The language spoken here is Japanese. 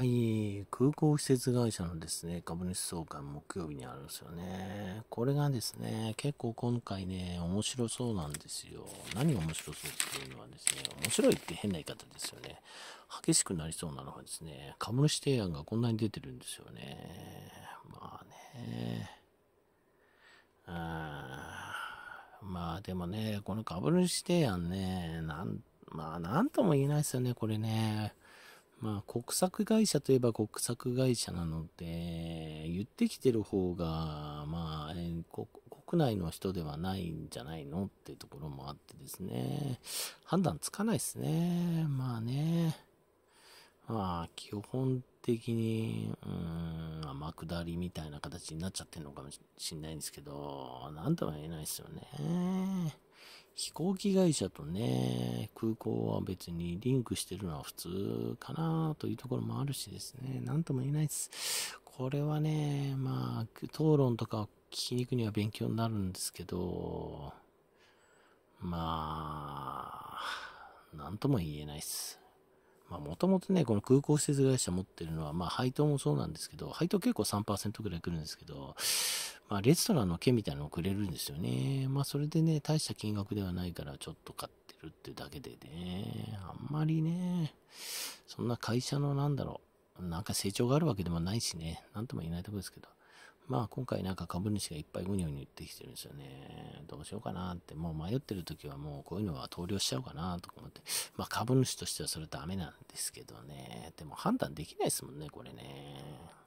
はい、空港施設会社のですね、株主総会木曜日にあるんですよね。これがですね、結構今回ね、面白そうなんですよ。何が面白そうっていうのはですね、面白いって変な言い方ですよね。激しくなりそうなのはですね、株主提案がこんなに出てるんですよね。まあね。うん。まあでもね、この株主提案ね、なん、まあなんとも言えないですよね、これね。まあ、国策会社といえば国策会社なので、言ってきてる方が、まあ、えー、国内の人ではないんじゃないのっていうところもあってですね、判断つかないですね。まあね、まあ、基本的に、うん、天下りみたいな形になっちゃってるのかもしれないんですけど、なんとも言えないですよね。飛行機会社とね、空港は別にリンクしてるのは普通かなというところもあるしですね、なんとも言えないです。これはね、まあ、討論とか聞きに行くには勉強になるんですけど、まあ、なんとも言えないです。まあ、もともとね、この空港施設会社持ってるのは、まあ、配当もそうなんですけど、配当結構3%ぐらい来るんですけど、まあ、レストランの券みたいなのをくれるんですよね。まあ、それでね、大した金額ではないから、ちょっと買ってるってだけでね、あんまりね、そんな会社のなんだろう、なんか成長があるわけでもないしね、なんとも言えないところですけど、まあ、今回なんか株主がいっぱいグニョグニョ言ってきてるんですよね。どうしようかなって、もう迷ってる時はもうこういうのは投了しちゃおうかなとか思って、まあ、株主としてはそれダメなんですけどね、でも判断できないですもんね、これね。